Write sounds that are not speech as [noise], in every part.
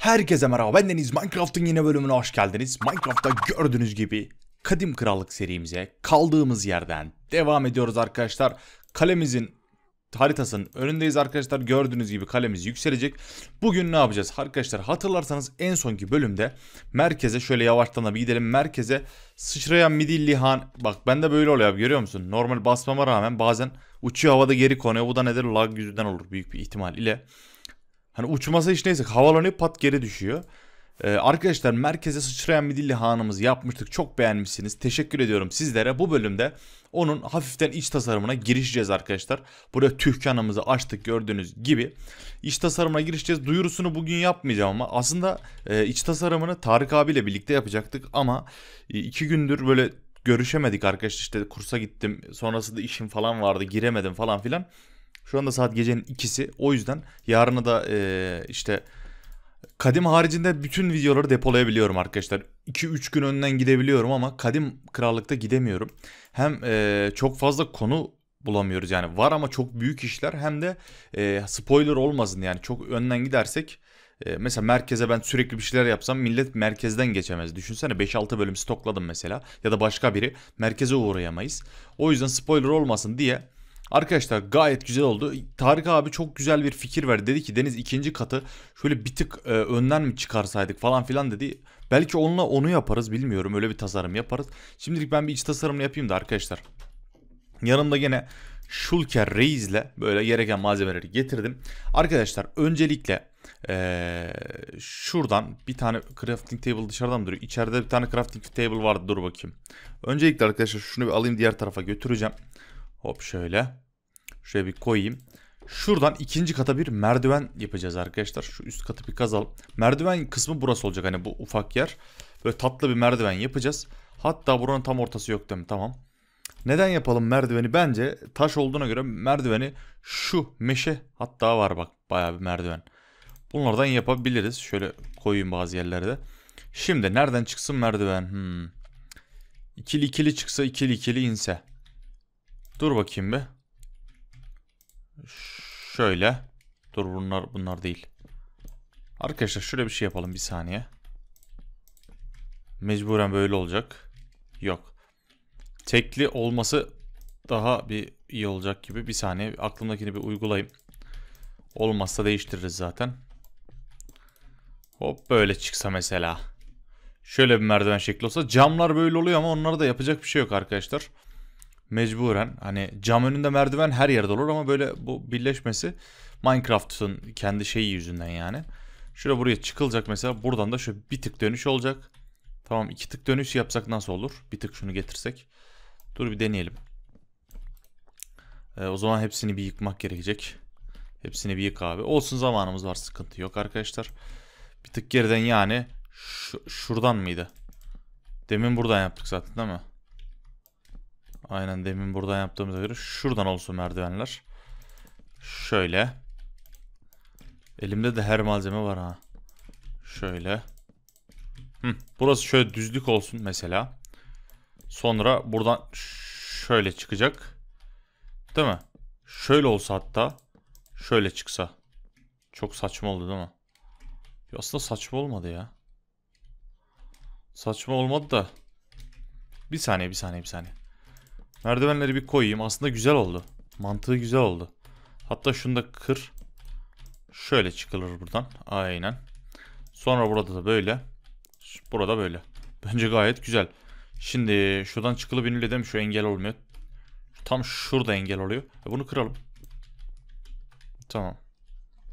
Herkese merhaba Bendeniz Deniz Minecraft'ın yeni bölümüne hoş geldiniz. Minecraft'ta gördüğünüz gibi Kadim Krallık serimize kaldığımız yerden devam ediyoruz arkadaşlar. Kalemizin haritasının önündeyiz arkadaşlar. Gördüğünüz gibi kalemiz yükselecek. Bugün ne yapacağız? Arkadaşlar hatırlarsanız en sonki bölümde merkeze şöyle yavaştan da bir gidelim. Merkeze sıçrayan midilli han. Bak bende böyle oluyor abi görüyor musun? Normal basmama rağmen bazen uçuyor havada geri konuyor. Bu da nedir? Lag yüzünden olur büyük bir ihtimal ile. Hani uçması hiç neyse havalanıyor pat geri düşüyor. Ee, arkadaşlar merkeze sıçrayan bir dilli hanımız yapmıştık. Çok beğenmişsiniz. Teşekkür ediyorum sizlere. Bu bölümde onun hafiften iç tasarımına girişeceğiz arkadaşlar. Buraya tühkanımızı açtık gördüğünüz gibi. İç tasarımına girişeceğiz. Duyurusunu bugün yapmayacağım ama aslında e, iç tasarımını Tarık abiyle birlikte yapacaktık. Ama e, iki gündür böyle görüşemedik arkadaşlar. İşte kursa gittim. Sonrasında işim falan vardı. Giremedim falan filan. Şu anda saat gecenin ikisi. O yüzden yarını da e, işte kadim haricinde bütün videoları depolayabiliyorum arkadaşlar. 2-3 gün önden gidebiliyorum ama kadim krallıkta gidemiyorum. Hem e, çok fazla konu bulamıyoruz yani var ama çok büyük işler hem de e, spoiler olmasın yani çok önden gidersek e, mesela merkeze ben sürekli bir şeyler yapsam millet merkezden geçemez. Düşünsene 5-6 bölüm stokladım mesela ya da başka biri merkeze uğrayamayız. O yüzden spoiler olmasın diye Arkadaşlar gayet güzel oldu. Tarık abi çok güzel bir fikir verdi. Dedi ki Deniz ikinci katı şöyle bir tık e, önden mi çıkarsaydık falan filan dedi. Belki onunla onu yaparız bilmiyorum. Öyle bir tasarım yaparız. Şimdilik ben bir iç tasarımını yapayım da arkadaşlar. Yanımda gene Shulker ile böyle gereken malzemeleri getirdim. Arkadaşlar öncelikle ee, şuradan bir tane crafting table dışarıdan duruyor. İçeride bir tane crafting table vardı dur bakayım. Öncelikle arkadaşlar şunu bir alayım diğer tarafa götüreceğim. Hop şöyle. Şuraya bir koyayım. Şuradan ikinci kata bir merdiven yapacağız arkadaşlar. Şu üst katı bir kazalım. Merdiven kısmı burası olacak hani bu ufak yer. Böyle tatlı bir merdiven yapacağız. Hatta buranın tam ortası yok değil mi? Tamam. Neden yapalım merdiveni? Bence taş olduğuna göre merdiveni şu meşe hatta var bak bayağı bir merdiven. Bunlardan yapabiliriz. Şöyle koyayım bazı yerlerde. Şimdi nereden çıksın merdiven? Hmm. İkili ikili çıksa ikili ikili inse. Dur bakayım be, Şöyle. Dur bunlar bunlar değil. Arkadaşlar şöyle bir şey yapalım bir saniye. Mecburen böyle olacak. Yok. Tekli olması daha bir iyi olacak gibi. Bir saniye aklımdakini bir uygulayayım. Olmazsa değiştiririz zaten. Hop böyle çıksa mesela. Şöyle bir merdiven şekli olsa. Camlar böyle oluyor ama onlara da yapacak bir şey yok arkadaşlar. Arkadaşlar mecburen hani cam önünde merdiven her yerde olur ama böyle bu birleşmesi Minecraft'ın kendi şeyi yüzünden yani. Şöyle buraya çıkılacak mesela buradan da şöyle bir tık dönüş olacak. Tamam iki tık dönüş yapsak nasıl olur? Bir tık şunu getirsek. Dur bir deneyelim. Ee, o zaman hepsini bir yıkmak gerekecek. Hepsini bir yık abi. Olsun zamanımız var sıkıntı yok arkadaşlar. Bir tık geriden yani şuradan mıydı? Demin buradan yaptık zaten değil mi? Aynen demin buradan yaptığımıza göre şuradan olsun merdivenler. Şöyle. Elimde de her malzeme var ha. Şöyle. Hı, burası şöyle düzlük olsun mesela. Sonra buradan şöyle çıkacak. Değil mi? Şöyle olsa hatta şöyle çıksa. Çok saçma oldu değil mi? Aslında saçma olmadı ya. Saçma olmadı da. Bir saniye bir saniye bir saniye. Merdivenleri bir koyayım. Aslında güzel oldu. Mantığı güzel oldu. Hatta şunu da kır. Şöyle çıkılır buradan. Aynen. Sonra burada da böyle. Burada böyle. Bence gayet güzel. Şimdi şuradan çıkılıp inile değil mi? Şu engel olmuyor. Tam şurada engel oluyor. E bunu kıralım. Tamam.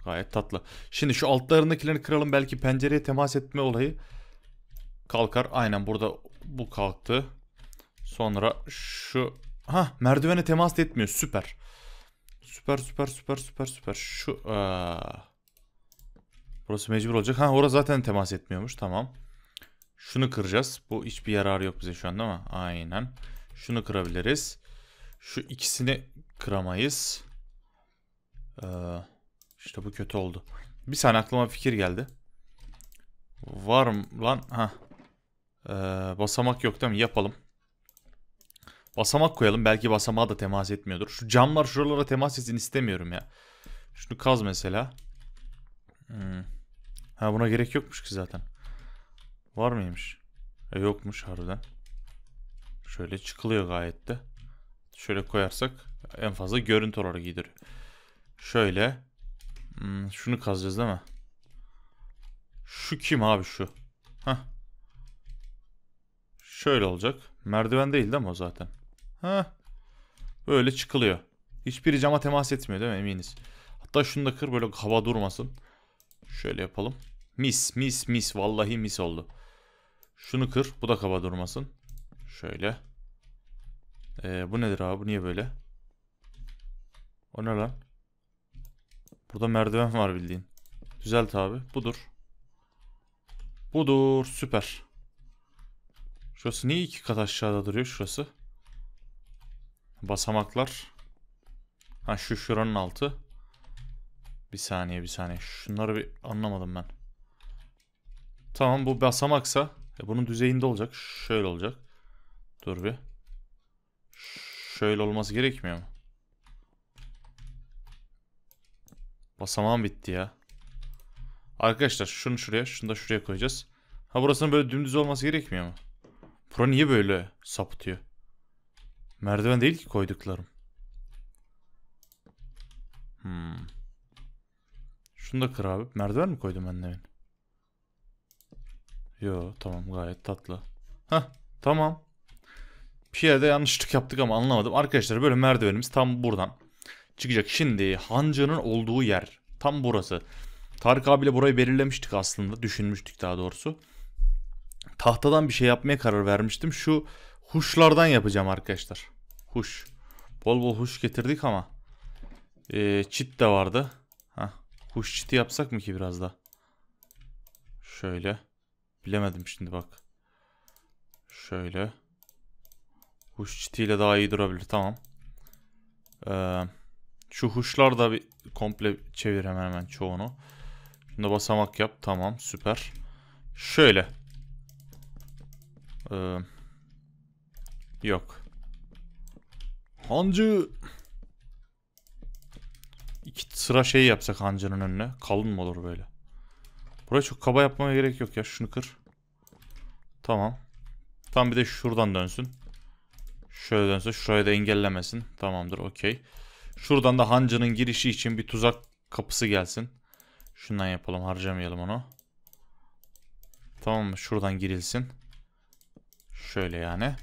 Gayet tatlı. Şimdi şu altlarındakilerini kıralım. Belki pencereye temas etme olayı kalkar. Aynen burada bu kalktı. Sonra şu... ha merdivene temas etmiyor. Süper. Süper süper süper süper süper. Şu... Aa. Burası mecbur olacak. Ha orası zaten temas etmiyormuş. Tamam. Şunu kıracağız. Bu hiçbir yararı yok bize şu an ama, Aynen. Şunu kırabiliriz. Şu ikisini kıramayız. Ee, işte bu kötü oldu. Bir saniye aklıma fikir geldi. Var mı lan? Ha. Ee, basamak yok değil mi? Yapalım. Basamak koyalım. Belki basamağa da temas etmiyordur. Şu camlar şuralara temas etsin istemiyorum ya. Şunu kaz mesela. Hmm. Ha buna gerek yokmuş ki zaten. Var mıymış? E yokmuş harbiden. Şöyle çıkılıyor gayet de. Şöyle koyarsak en fazla görüntü olarak giydiriyor. Şöyle. Hmm, şunu kazacağız değil mi? Şu kim abi şu? Hah. Şöyle olacak. Merdiven değil değil mi o zaten? Ha. Böyle çıkılıyor. Hiçbiri cama temas etmiyor değil mi eminiz. Hatta şunu da kır böyle hava durmasın. Şöyle yapalım. Mis mis mis. Vallahi mis oldu. Şunu kır. Bu da kaba durmasın. Şöyle. Ee, bu nedir abi? Bu niye böyle? O ne lan? Burada merdiven var bildiğin. Düzelt abi. Budur. Budur. Süper. Şurası niye iki kat aşağıda duruyor şurası? Basamaklar. Ha şu şuranın altı. Bir saniye bir saniye. Şunları bir anlamadım ben. Tamam bu basamaksa e, bunun düzeyinde olacak. Şöyle olacak. Dur bir. Şöyle olması gerekmiyor mu? Basamağım bitti ya. Arkadaşlar şunu şuraya, şunu da şuraya koyacağız. Ha burasının böyle dümdüz olması gerekmiyor mu? Bura niye böyle sapıtıyor? Merdiven değil ki koyduklarım. Hmm. Şunu da kır abi. Merdiven mi koydum annemin? Yo tamam gayet tatlı. Hah tamam. Bir yerde yanlışlık yaptık ama anlamadım. Arkadaşlar böyle merdivenimiz tam buradan çıkacak. Şimdi hancının olduğu yer tam burası. Tarık abiyle burayı belirlemiştik aslında. Düşünmüştük daha doğrusu. Tahtadan bir şey yapmaya karar vermiştim. Şu Huşlardan yapacağım arkadaşlar. Huş. Bol bol huş getirdik ama. Ee, çit de vardı. Heh. Huş çiti yapsak mı ki biraz da? Şöyle. Bilemedim şimdi bak. Şöyle. Huş çitiyle daha iyi durabilir. Tamam. Ee, şu huşlar da bir komple çevir hemen hemen çoğunu. Şimdi basamak yap. Tamam süper. Şöyle. Ee, Yok. Hancı. İki sıra şey yapsak hancının önüne. Kalın mı olur böyle? Buraya çok kaba yapmaya gerek yok ya. Şunu kır. Tamam. Tam bir de şuradan dönsün. Şöyle dönse şuraya da engellemesin. Tamamdır okey. Şuradan da hancının girişi için bir tuzak kapısı gelsin. Şundan yapalım harcamayalım onu. Tamam mı? Şuradan girilsin. Şöyle yani.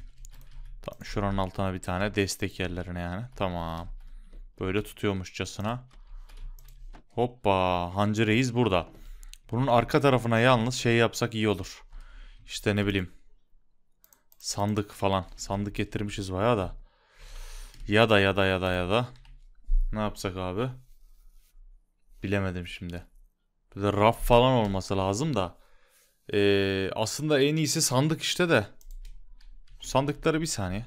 Tamam şuranın altına bir tane destek yerlerine yani. Tamam. Böyle tutuyormuşçasına. Hoppa. Hancı reis burada. Bunun arka tarafına yalnız şey yapsak iyi olur. İşte ne bileyim. Sandık falan. Sandık getirmişiz bayağı da. Ya da ya da ya da ya da. Ne yapsak abi? Bilemedim şimdi. Böyle raf falan olması lazım da. Ee, aslında en iyisi sandık işte de. Sandıkları bir saniye.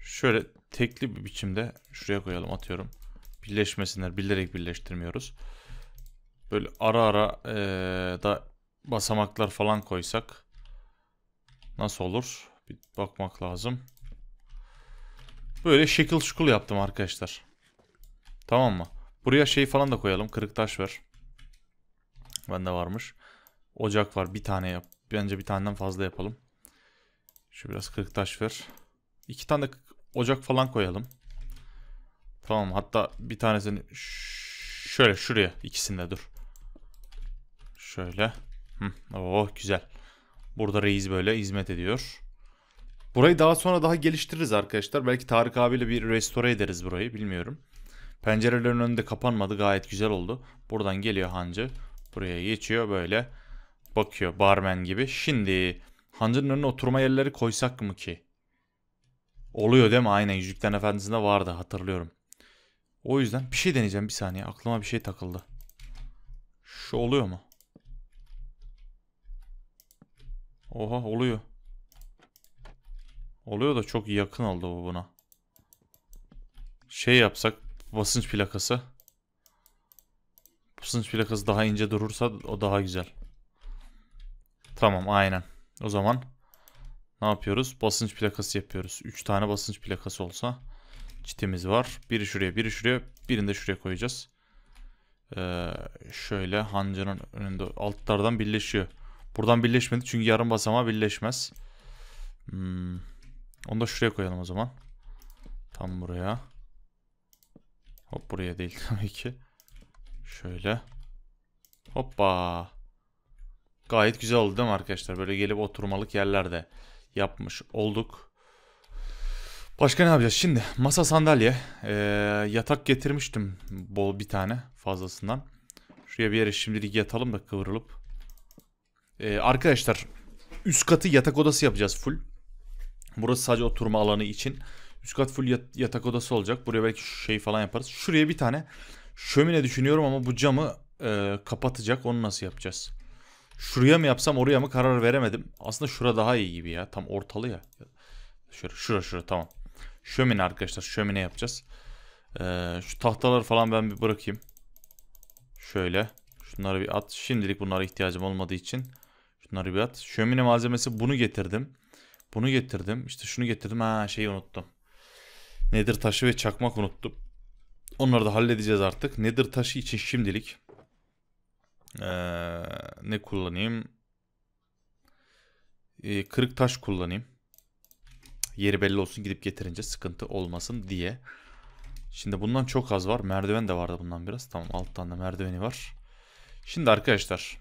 Şöyle tekli bir biçimde şuraya koyalım atıyorum. Birleşmesinler bilerek birleştirmiyoruz. Böyle ara ara ee, da basamaklar falan koysak nasıl olur? Bir bakmak lazım. Böyle şekil şukul yaptım arkadaşlar. Tamam mı? Buraya şey falan da koyalım. Kırık taş ver. Bende varmış. Ocak var. Bir tane yap. Bence bir taneden fazla yapalım. Şu biraz kırık taş ver. İki tane de ocak falan koyalım. Tamam hatta bir tanesini şöyle şuraya ikisinde dur. Şöyle. Hı, oh güzel. Burada reis böyle hizmet ediyor. Burayı daha sonra daha geliştiririz arkadaşlar. Belki Tarık abiyle bir restore ederiz burayı bilmiyorum. Pencerelerin önünde kapanmadı gayet güzel oldu. Buradan geliyor hancı. Buraya geçiyor böyle. Bakıyor barmen gibi. Şimdi Hancının önüne oturma yerleri koysak mı ki? Oluyor değil mi? Aynen yüzükten Efendisi'nde vardı hatırlıyorum. O yüzden bir şey deneyeceğim bir saniye. Aklıma bir şey takıldı. Şu oluyor mu? Oha oluyor. Oluyor da çok yakın oldu bu buna. Şey yapsak basınç plakası. Basınç plakası daha ince durursa o daha güzel. Tamam aynen. O zaman ne yapıyoruz? Basınç plakası yapıyoruz. 3 tane basınç plakası olsa çitimiz var. Biri şuraya, biri şuraya, birini de şuraya koyacağız. Ee, şöyle hancının önünde altlardan birleşiyor. Buradan birleşmedi çünkü yarım basamağa birleşmez. Hmm. Onu da şuraya koyalım o zaman. Tam buraya. Hop buraya değil [laughs] tabii ki. Şöyle. Hoppa. Gayet güzel oldu değil mi arkadaşlar? Böyle gelip oturmalık yerlerde yapmış olduk. Başka ne yapacağız? Şimdi masa sandalye. Ee, yatak getirmiştim bol bir tane fazlasından. Şuraya bir yere şimdilik yatalım da kıvrılıp. Ee, arkadaşlar üst katı yatak odası yapacağız full. Burası sadece oturma alanı için. Üst kat full yat yatak odası olacak. Buraya belki şey falan yaparız. Şuraya bir tane şömine düşünüyorum ama bu camı e, kapatacak. Onu nasıl yapacağız? Şuraya mı yapsam oraya mı karar veremedim. Aslında şura daha iyi gibi ya. Tam ortalı ya. Şura şura, şura tamam. Şömine arkadaşlar şömine yapacağız. Ee, şu tahtalar falan ben bir bırakayım. Şöyle. Şunları bir at. Şimdilik bunlara ihtiyacım olmadığı için. Şunları bir at. Şömine malzemesi bunu getirdim. Bunu getirdim. İşte şunu getirdim. Ha şeyi unuttum. Nedir taşı ve çakmak unuttum. Onları da halledeceğiz artık. Nedir taşı için şimdilik ee, ne kullanayım? Ee, kırık taş kullanayım. Yeri belli olsun gidip getirince sıkıntı olmasın diye. Şimdi bundan çok az var. Merdiven de vardı bundan biraz. Tamam alttan da merdiveni var. Şimdi arkadaşlar.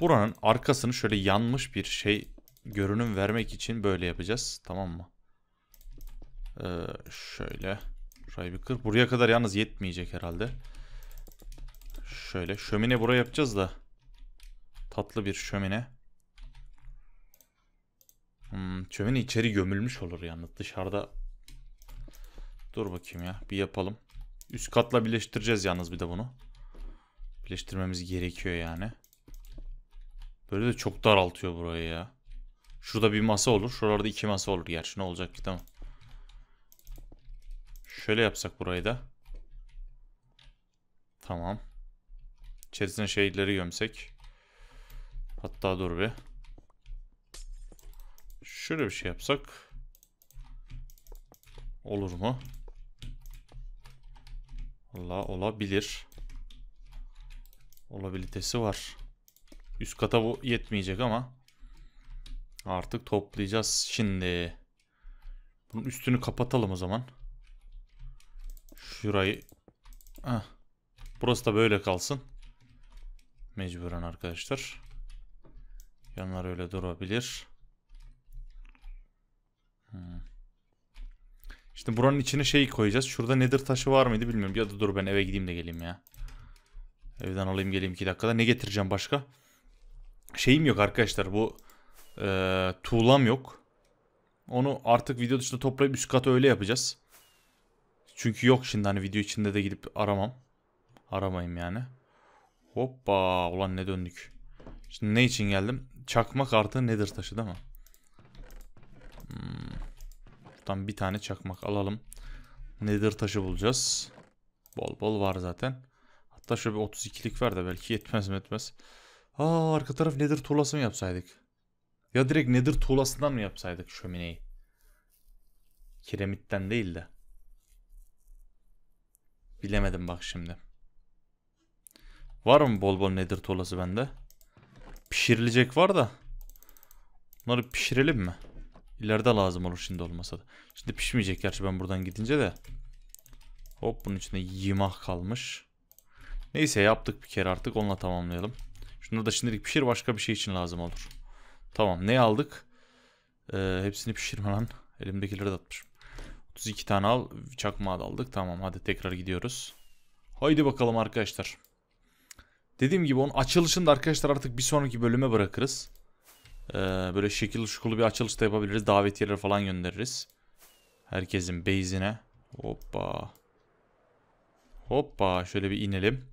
Buranın arkasını şöyle yanmış bir şey görünüm vermek için böyle yapacağız. Tamam mı? Ee, şöyle. Şurayı bir kır. Buraya kadar yalnız yetmeyecek herhalde. Herhalde. Şöyle şömine buraya yapacağız da. Tatlı bir şömine. Hmm, şömine içeri gömülmüş olur yalnız dışarıda. Dur bakayım ya bir yapalım. Üst katla birleştireceğiz yalnız bir de bunu. Birleştirmemiz gerekiyor yani. Böyle de çok daraltıyor burayı ya. Şurada bir masa olur. Şuralarda iki masa olur gerçi. Ne olacak ki tamam. Şöyle yapsak burayı da. Tamam. İçerisine şeyleri gömsek. Hatta dur bir. Şöyle bir şey yapsak. Olur mu? Valla olabilir. Olabilitesi var. Üst kata bu yetmeyecek ama. Artık toplayacağız şimdi. Bunun üstünü kapatalım o zaman. Şurayı. Heh. Burası da böyle kalsın. Mecburen arkadaşlar. Yanlar öyle durabilir. Hmm. İşte buranın içine şey koyacağız. Şurada nedir taşı var mıydı bilmiyorum. Ya da dur ben eve gideyim de geleyim ya. Evden alayım geleyim 2 dakikada. Ne getireceğim başka? Şeyim yok arkadaşlar. Bu e, tuğlam yok. Onu artık video dışında toplayıp üst kata öyle yapacağız. Çünkü yok şimdi hani video içinde de gidip aramam. Aramayayım yani. Hoppa ulan ne döndük. Şimdi ne için geldim? Çakmak artı nedir taşı değil mi? Hmm. bir tane çakmak alalım. Nedir taşı bulacağız. Bol bol var zaten. Hatta şöyle bir 32'lik ver de belki yetmez mi etmez. Aa arka taraf nedir tuğlası mı yapsaydık? Ya direkt nedir tuğlasından mı yapsaydık şömineyi? Kiremitten değil de. Bilemedim bak şimdi. Var mı bol bol nedir tolası bende? Pişirilecek var da. Bunları pişirelim mi? İleride lazım olur şimdi olmasa da. Şimdi pişmeyecek gerçi ben buradan gidince de. Hop bunun içinde yimah kalmış. Neyse yaptık bir kere artık onunla tamamlayalım. Şunları da şimdilik pişir başka bir şey için lazım olur. Tamam ne aldık? Ee, hepsini pişirme lan. Elimdekileri de atmışım. 32 tane al. Çakmağı da aldık. Tamam hadi tekrar gidiyoruz. Haydi bakalım arkadaşlar. Dediğim gibi onun açılışını da arkadaşlar artık bir sonraki bölüme bırakırız. Ee, böyle şekil şukulu bir açılış da yapabiliriz. Davetiyeler falan göndeririz. Herkesin base'ine. Hoppa. Hoppa şöyle bir inelim.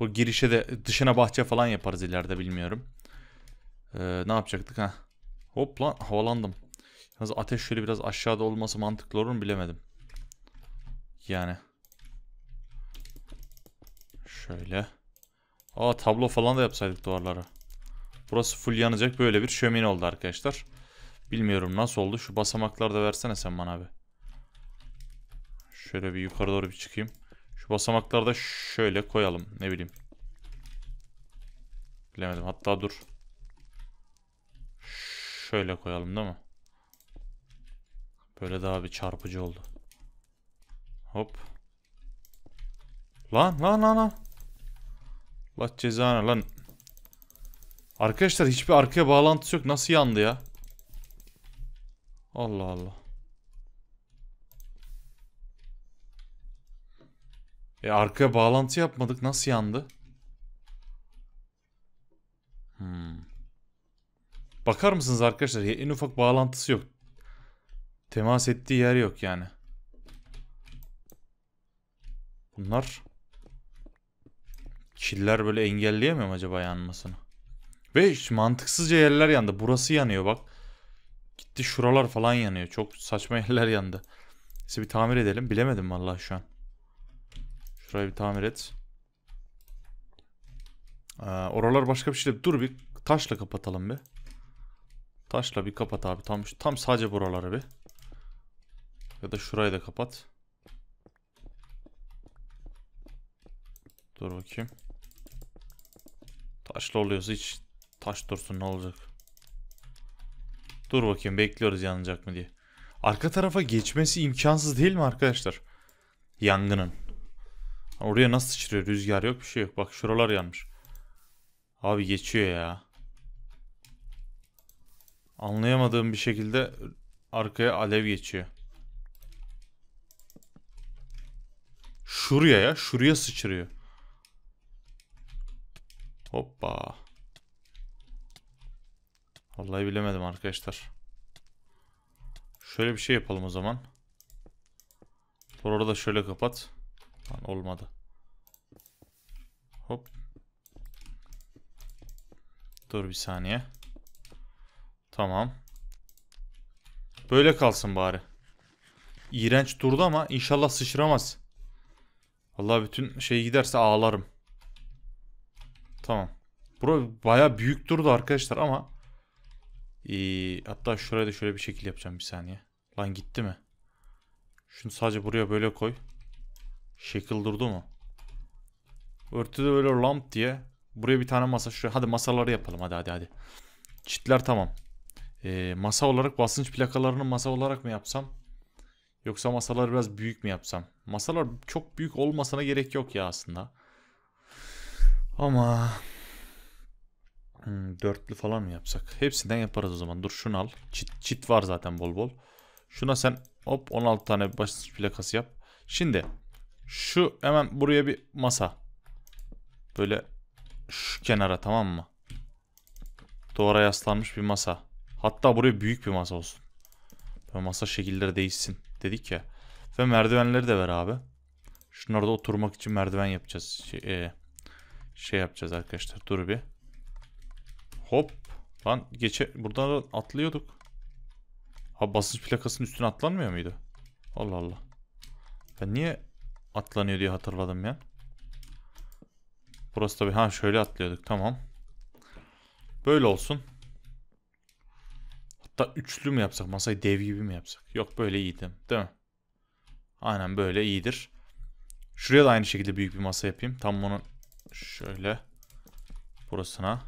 Bu girişe de dışına bahçe falan yaparız ileride bilmiyorum. Ee, ne yapacaktık ha? Hop lan havalandım. Yalnız ateş şöyle biraz aşağıda olması mantıklı olur mu bilemedim. Yani. Şöyle. Aa tablo falan da yapsaydık duvarlara. Burası full yanacak böyle bir şömine oldu arkadaşlar. Bilmiyorum nasıl oldu. Şu basamakları da versene sen bana abi. Şöyle bir yukarı doğru bir çıkayım. Şu basamakları da şöyle koyalım. Ne bileyim. Bilemedim. Hatta dur. Şöyle koyalım değil mi? Böyle daha bir çarpıcı oldu. Hop. Lan lan lan lan. Allah cezana lan. Arkadaşlar hiçbir arkaya bağlantısı yok. Nasıl yandı ya? Allah Allah. E arkaya bağlantı yapmadık. Nasıl yandı? Hmm. Bakar mısınız arkadaşlar? En ufak bağlantısı yok. Temas ettiği yer yok yani. Bunlar... Killer böyle engelleyemiyorum acaba yanmasını. Ve mantıksızca yerler yandı. Burası yanıyor bak. Gitti şuralar falan yanıyor. Çok saçma [laughs] yerler yandı. Size bir tamir edelim. Bilemedim vallahi şu an. Şurayı bir tamir et. Ee, oralar başka bir şey şeyle. Dur bir taşla kapatalım bir. Taşla bir kapat abi. Tam tam sadece buraları bir. Ya da şurayı da kapat. Dur bakayım. Taşlı oluyorsa hiç taş dursun ne olacak. Dur bakayım bekliyoruz yanacak mı diye. Arka tarafa geçmesi imkansız değil mi arkadaşlar? Yangının. Oraya nasıl sıçrıyor? Rüzgar yok bir şey yok. Bak şuralar yanmış. Abi geçiyor ya. Anlayamadığım bir şekilde arkaya alev geçiyor. Şuraya ya. Şuraya sıçrıyor. Hoppa. Vallahi bilemedim arkadaşlar. Şöyle bir şey yapalım o zaman. Burada şöyle kapat. Lan olmadı. Hop. Dur bir saniye. Tamam. Böyle kalsın bari. İğrenç durdu ama inşallah sıçramaz. Vallahi bütün şey giderse ağlarım. Tamam. Bura baya büyük durdu arkadaşlar ama. Ee, hatta şuraya da şöyle bir şekil yapacağım bir saniye. Lan gitti mi? Şunu sadece buraya böyle koy. Şekil durdu mu? Örtüde böyle lamp diye. Buraya bir tane masa. Şuraya. Hadi masaları yapalım. Hadi hadi hadi. Çitler tamam. Ee, masa olarak basınç plakalarını masa olarak mı yapsam? Yoksa masaları biraz büyük mü yapsam? Masalar çok büyük olmasına gerek yok ya aslında. Ama hmm, dörtlü falan mı yapsak? Hepsinden yaparız o zaman. Dur şunu al. Çit, çit var zaten bol bol. Şuna sen hop 16 tane baş plakası yap. Şimdi şu hemen buraya bir masa. Böyle şu kenara tamam mı? Duvara yaslanmış bir masa. Hatta buraya büyük bir masa olsun. Böyle masa şekilleri değişsin dedik ya. Ve merdivenleri de ver abi. Şunlarda oturmak için merdiven yapacağız. Şey, e, şey yapacağız arkadaşlar. Dur bir. Hop. Lan geçe buradan atlıyorduk. Ha basınç plakasının üstüne atlanmıyor muydu? Allah Allah. Ben niye atlanıyor diye hatırladım ya. Burası tabii ha şöyle atlıyorduk tamam. Böyle olsun. Hatta üçlü mü yapsak masayı dev gibi mi yapsak? Yok böyle iyiydi değil mi? Aynen böyle iyidir. Şuraya da aynı şekilde büyük bir masa yapayım. Tam onun. Şöyle. Burasına.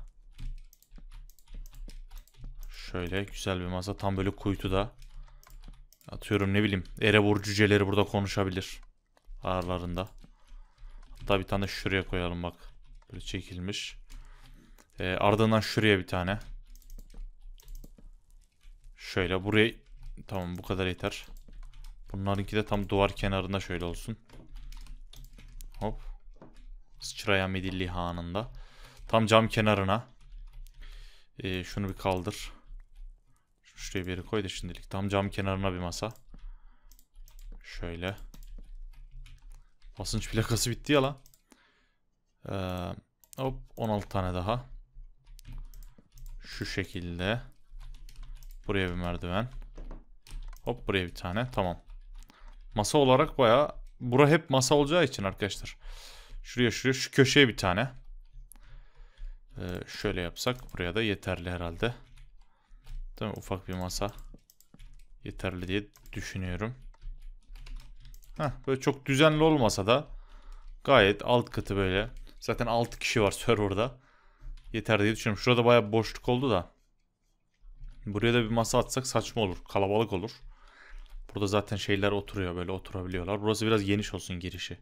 Şöyle güzel bir masa. Tam böyle kuytuda. Atıyorum ne bileyim. Erebor cüceleri burada konuşabilir. Ağırlarında. Hatta bir tane şuraya koyalım bak. Böyle çekilmiş. Ee, ardından şuraya bir tane. Şöyle buraya. Tamam bu kadar yeter. Bunlarınki de tam duvar kenarında şöyle olsun. Hop. Sıçrayan midilli anında. Tam cam kenarına. Ee, şunu bir kaldır. Şuraya bir koy da şimdilik. Tam cam kenarına bir masa. Şöyle. Basınç plakası bitti ya lan. Ee, hop 16 tane daha. Şu şekilde. Buraya bir merdiven. Hop buraya bir tane. Tamam. Masa olarak baya. Bura hep masa olacağı için arkadaşlar. Arkadaşlar. Şuraya şuraya şu köşeye bir tane. Ee, şöyle yapsak buraya da yeterli herhalde. Değil mi? Ufak bir masa. Yeterli diye düşünüyorum. Heh, böyle çok düzenli olmasa da gayet alt katı böyle. Zaten 6 kişi var [laughs] serverda. Yeter diye düşünüyorum. Şurada bayağı boşluk oldu da. Buraya da bir masa atsak saçma olur. Kalabalık olur. Burada zaten şeyler oturuyor böyle oturabiliyorlar. Burası biraz geniş olsun girişi.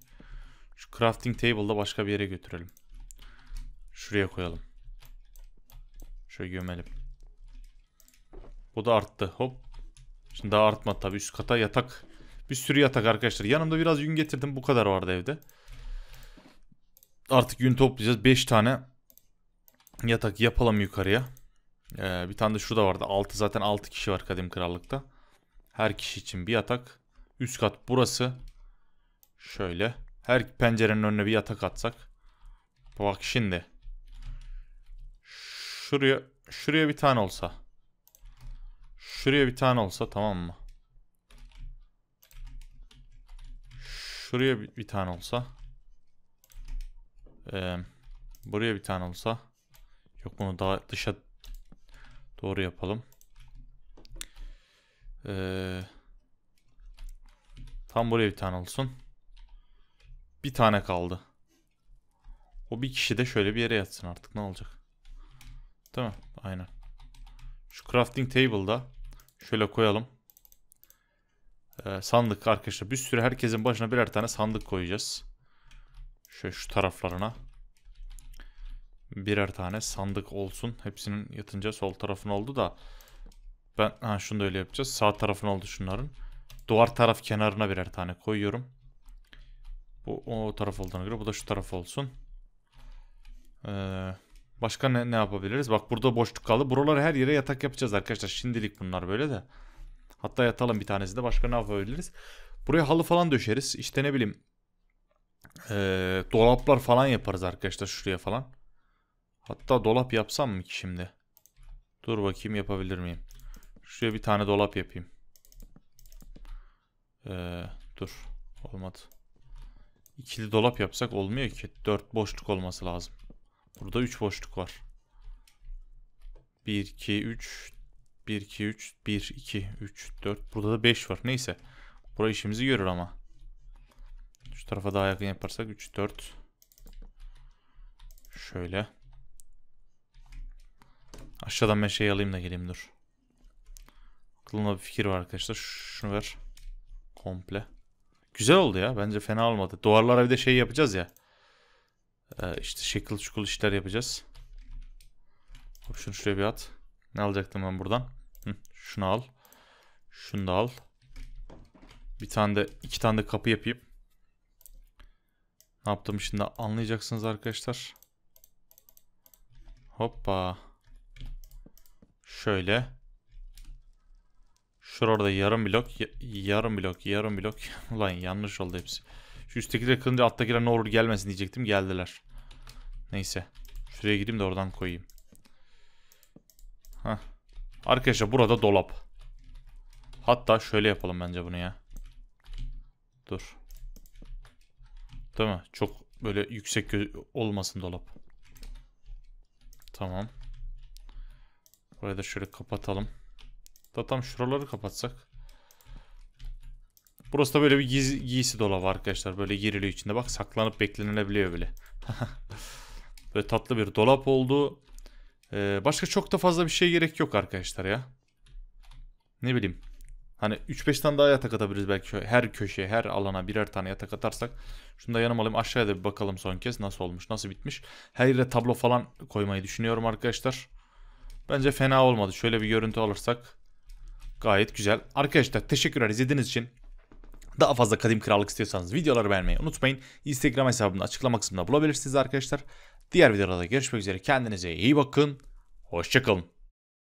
Şu crafting table'da başka bir yere götürelim. Şuraya koyalım. Şöyle gömelim. Bu da arttı. Hop. Şimdi daha artmadı tabii. Üst kata yatak. Bir sürü yatak arkadaşlar. Yanımda biraz yün getirdim. Bu kadar vardı evde. Artık yün toplayacağız. 5 tane yatak yapalım yukarıya. Ee, bir tane de şurada vardı. Altı zaten 6 kişi var kadim krallıkta. Her kişi için bir yatak. Üst kat burası. Şöyle. Her pencerenin önüne bir yatak atsak. Bak şimdi. Şuraya şuraya bir tane olsa. Şuraya bir tane olsa tamam mı? Şuraya bir, bir tane olsa. Ee, buraya bir tane olsa. Yok bunu daha dışa doğru yapalım. Ee, tam buraya bir tane olsun. Bir tane kaldı. O bir kişi de şöyle bir yere yatsın artık ne olacak. mi? aynen. Şu crafting table'da şöyle koyalım. Ee, sandık arkadaşlar bir sürü herkesin başına birer tane sandık koyacağız. Şöyle şu taraflarına. Birer tane sandık olsun. Hepsinin yatınca sol tarafın oldu da. Ben ha, şunu da öyle yapacağız. Sağ tarafın oldu şunların. Duvar taraf kenarına birer tane koyuyorum. Bu o taraf olduğuna göre bu da şu taraf olsun. Ee, başka ne, ne yapabiliriz? Bak burada boşluk kaldı. Buraları her yere yatak yapacağız arkadaşlar. Şimdilik bunlar böyle de. Hatta yatalım bir tanesi de. Başka ne yapabiliriz? Buraya halı falan döşeriz. İşte ne bileyim. Ee, dolaplar falan yaparız arkadaşlar şuraya falan. Hatta dolap yapsam mı ki şimdi? Dur bakayım yapabilir miyim? Şuraya bir tane dolap yapayım. Ee, dur. Olmadı. İkili dolap yapsak olmuyor ki. dört boşluk olması lazım. Burada üç boşluk var. Bir iki üç bir iki üç bir iki üç dört Burada da beş var. Neyse. Burası işimizi görür ama. Şu tarafa daha yakın yaparsak üç dört Şöyle. Aşağıdan ben şey alayım da geleyim dur. Aklımda bir fikir var arkadaşlar. Şunu ver. Komple. Güzel oldu ya. Bence fena olmadı. Duvarlara bir de şey yapacağız ya. Ee, işte şekil çukul işler yapacağız. Hop şunu şuraya bir at. Ne alacaktım ben buradan? Hı, şunu al. Şunu da al. Bir tane de iki tane de kapı yapayım. Ne yaptım şimdi anlayacaksınız arkadaşlar. Hoppa. Şöyle. Şurada yarım blok, yarım blok, yarım [laughs] blok. Ulan yanlış oldu hepsi. Şu üsttekileri kırınca alttakiler ne olur gelmesin diyecektim. Geldiler. Neyse. Şuraya gideyim de oradan koyayım. Heh. Arkadaşlar burada dolap. Hatta şöyle yapalım bence bunu ya. Dur. Değil mi? Çok böyle yüksek olmasın dolap. Tamam. Burayı da şöyle kapatalım. Da tam şuraları kapatsak. Burası da böyle bir giz, giysi dolabı arkadaşlar. Böyle giriliyor içinde. Bak saklanıp beklenilebiliyor bile. [laughs] böyle tatlı bir dolap oldu. Ee, başka çok da fazla bir şey gerek yok arkadaşlar ya. Ne bileyim. Hani 3-5 tane daha yatak atabiliriz belki. Her köşeye, her alana birer tane yatak atarsak. Şunu da yanıma alayım. Aşağıya da bir bakalım son kez. Nasıl olmuş, nasıl bitmiş. Her yere tablo falan koymayı düşünüyorum arkadaşlar. Bence fena olmadı. Şöyle bir görüntü alırsak. Gayet güzel. Arkadaşlar teşekkürler izlediğiniz için. Daha fazla kadim krallık istiyorsanız videoları beğenmeyi unutmayın. Instagram hesabımda açıklama kısmında bulabilirsiniz arkadaşlar. Diğer videolarda görüşmek üzere. Kendinize iyi bakın. Hoşçakalın.